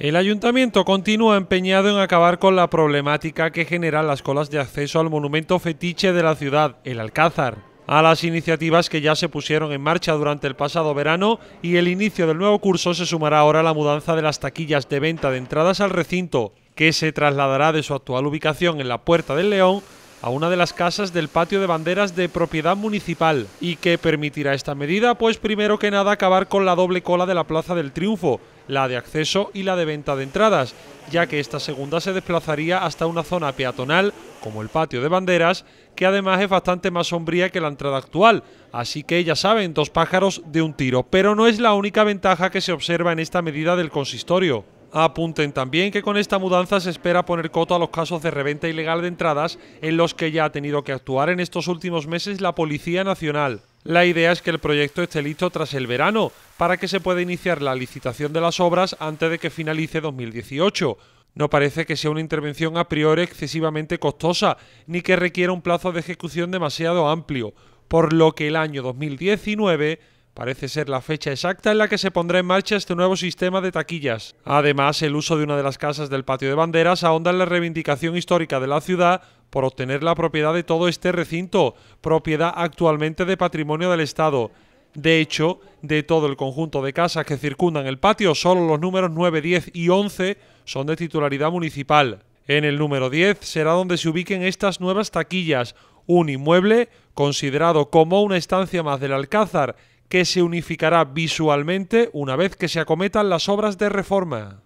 El ayuntamiento continúa empeñado en acabar con la problemática que generan las colas de acceso al monumento fetiche de la ciudad, el Alcázar. A las iniciativas que ya se pusieron en marcha durante el pasado verano y el inicio del nuevo curso se sumará ahora la mudanza de las taquillas de venta de entradas al recinto, que se trasladará de su actual ubicación en la Puerta del León a una de las casas del patio de banderas de propiedad municipal. ¿Y que permitirá esta medida? Pues primero que nada acabar con la doble cola de la Plaza del Triunfo, la de acceso y la de venta de entradas, ya que esta segunda se desplazaría hasta una zona peatonal, como el patio de banderas, que además es bastante más sombría que la entrada actual, así que ya saben, dos pájaros de un tiro. Pero no es la única ventaja que se observa en esta medida del consistorio. Apunten también que con esta mudanza se espera poner coto a los casos de reventa ilegal de entradas en los que ya ha tenido que actuar en estos últimos meses la Policía Nacional. La idea es que el proyecto esté listo tras el verano, para que se pueda iniciar la licitación de las obras antes de que finalice 2018. No parece que sea una intervención a priori excesivamente costosa, ni que requiera un plazo de ejecución demasiado amplio, por lo que el año 2019 Parece ser la fecha exacta en la que se pondrá en marcha este nuevo sistema de taquillas. Además, el uso de una de las casas del patio de banderas ahonda en la reivindicación histórica de la ciudad por obtener la propiedad de todo este recinto, propiedad actualmente de patrimonio del Estado. De hecho, de todo el conjunto de casas que circundan el patio, solo los números 9, 10 y 11 son de titularidad municipal. En el número 10 será donde se ubiquen estas nuevas taquillas, un inmueble considerado como una estancia más del Alcázar que se unificará visualmente una vez que se acometan las obras de reforma.